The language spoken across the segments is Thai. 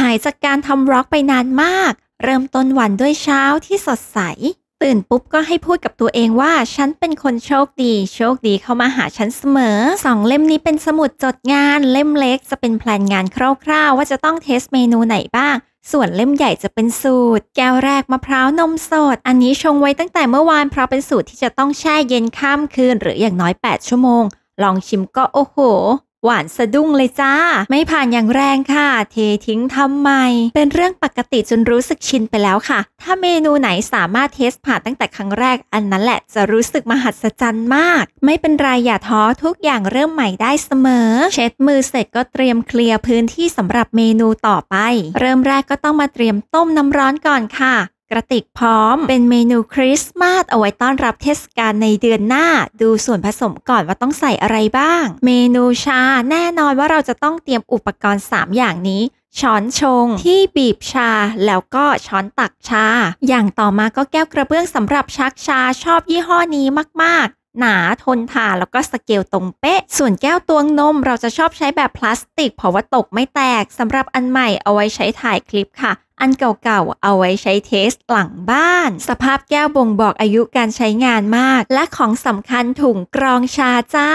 หายจากการทำร็อกไปนานมาก เริ่มต้นวันด้วยเช้าที่สดใส ตื่นปุ๊บก็ให้พูดกับตัวเองว่าฉันเป็นคนโชคดีโชคดีเข้ามาหาฉันเสมอสองเล่มนี้เป็นสมุดจดงาน เล่มเล็กจะเป็นแผนงานคร่าวๆ ว่าจะต้องเทสเมนูไหนบ้าง ส่วนเล่มใหญ่จะเป็นสูตร แก้วแรกมะพร้าวนมสด อันนี้ชงไว้ตั้งแต่เมื่อวานเพราะเป็นสูตรที่จะต้องแช่เย็นข้ามคืน หรืออย่างน้อย 8 ชั่วโมง ลองชิมก็โอ้โหหวานสะดุ้งเลยจ้า ไม่ผ่านอย่างแรงค่ะ เททิ้งทำไม เป็นเรื่องปกติจนรู้สึกชินไปแล้วค่ะ ถ้าเมนูไหนสามารถเทสผ่านตั้งแต่ครั้งแรก อันนั้นแหละจะรู้สึกมหัศจรรย์มาก ไม่เป็นไรอย่าท้อทุกอย่างเริ่มใหม่ได้เสมอ เช็ดมือเสร็จก็เตรียมเคลียร์พื้นที่สำหรับเมนูต่อไป เริ่มแรกก็ต้องมาเตรียมต้มน้ำร้อนก่อนค่ะกระติกพร้อมเป็นเมนูคริสต์มาสเอาไว้ต้อนรับเทศกาลในเดือนหน้าดูส่วนผสมก่อนว่าต้องใส่อะไรบ้าง เมนูชา แน่นอนว่าเราจะต้องเตรียมอุปกรณ์ 3 อย่างนี้ ช้อนชงที่บีบชาแล้วก็ช้อนตักชา อย่างต่อมาก็แก้วกระเบื้องสำหรับชักชาชอบยี่ห้อนี้มากๆ หนาทนทาแล้วก็สเกลตรงเป๊ะ ส่วนแก้วตวงนมเราจะชอบใช้แบบพลาสติก เพราะว่าตกไม่แตกสำหรับอันใหม่เอาไว้ใช้ถ่ายคลิปค่ะอันเก่าๆ เอาไว้ใช้เทสหลังบ้าน สภาพแก้วบ่งบอกอายุการใช้งานมาก และของสำคัญถุงกรองชาจ้า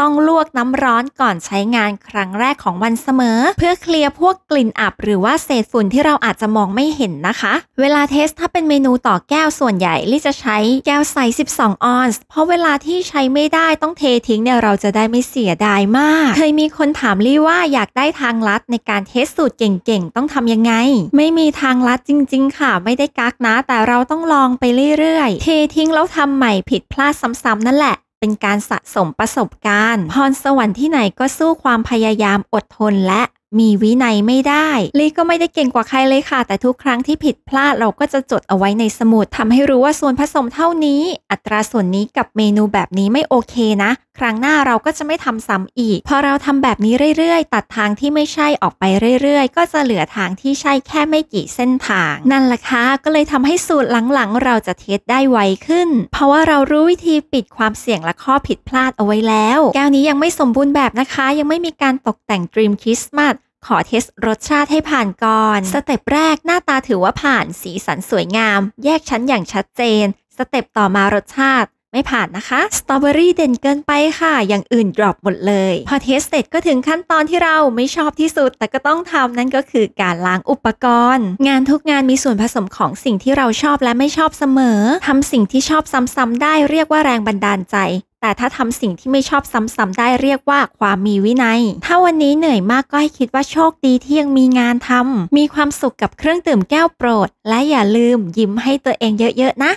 ต้องลวกน้ำร้อนก่อนใช้งานครั้งแรกของวันเสมอ เพื่อเคลียร์พวกกลิ่นอับหรือว่าเศษฝุ่นที่เราอาจจะมองไม่เห็นนะคะ เวลาเทสถ้าเป็นเมนูต่อแก้วส่วนใหญ่ลี่จะใช้แก้วไซส์12 ออนซ์เพราะเวลาที่ใช้ไม่ได้ต้องเททิ้งเนี่ยเราจะได้ไม่เสียดายมาก เคยมีคนถามลี่ว่าอยากได้ทางลัดในการเทสสูตรเก่งๆต้องทำยังไง ไม่มีทางลัดจริงๆ ค่ะไม่ได้กักนะแต่เราต้องลองไปเรื่อยๆ เททิ้งแล้วทำใหม่ผิดพลาดซ้ำๆนั่นแหละเป็นการสะสมประสบการณ์พรสวรรค์ที่ไหนก็สู้ความพยายามอดทนและมีวินัยไม่ได้ลีก็ไม่ได้เก่งกว่าใครเลยค่ะ แต่ทุกครั้งที่ผิดพลาดเราก็จะจดเอาไว้ในสมุด ทำให้รู้ว่าส่วนผสมเท่านี้ อัตราส่วนนี้กับเมนูแบบนี้ไม่โอเคนะ ครั้งหน้าเราก็จะไม่ทำซ้ำอีกพอเราทำแบบนี้เรื่อยๆ ตัดทางที่ไม่ใช่ออกไปเรื่อยๆก็จะเหลือทางที่ใช่แค่ไม่กี่เส้นทาง นั่นแหละค่ะก็เลยทำให้สูตรหลังๆ เราจะเทสได้ไวขึ้น เพราะว่าเรารู้วิธีปิดความเสี่ยงและข้อผิดพลาดเอาไว้แล้ว แก้วนี้ยังไม่สมบูรณ์แบบนะคะยังไม่มีการตกแต่งดรีมคริสต์มาสขอเทสรสชาติให้ผ่านก่อน สเต็ปแรกหน้าตาถือว่าผ่านสีสันสวยงาม แยกชั้นอย่างชัดเจน สเต็ปต่อมารสชาติไม่ผ่านนะคะสตรอเบอรี่เด่นเกินไปค่ะ อย่างอื่นดรอปหมดเลย พอเทสเสร็จก็ถึงขั้นตอนที่เราไม่ชอบที่สุด แต่ก็ต้องทำนั่นก็คือการล้างอุปกรณ์ งานทุกงานมีส่วนผสมของสิ่งที่เราชอบและไม่ชอบเสมอทำสิ่งที่ชอบซ้ำๆได้เรียกว่าแรงบันดาลใจแต่ถ้าทำสิ่งที่ไม่ชอบซ้ำ ๆ ได้เรียกว่าความมีวินัย ถ้าวันนี้เหนื่อยมากก็ให้คิดว่าโชคดีที่ยังมีงานทำ มีความสุขกับเครื่องดื่มแก้วโปรด และอย่าลืมยิ้มให้ตัวเองเยอะ ๆ นะ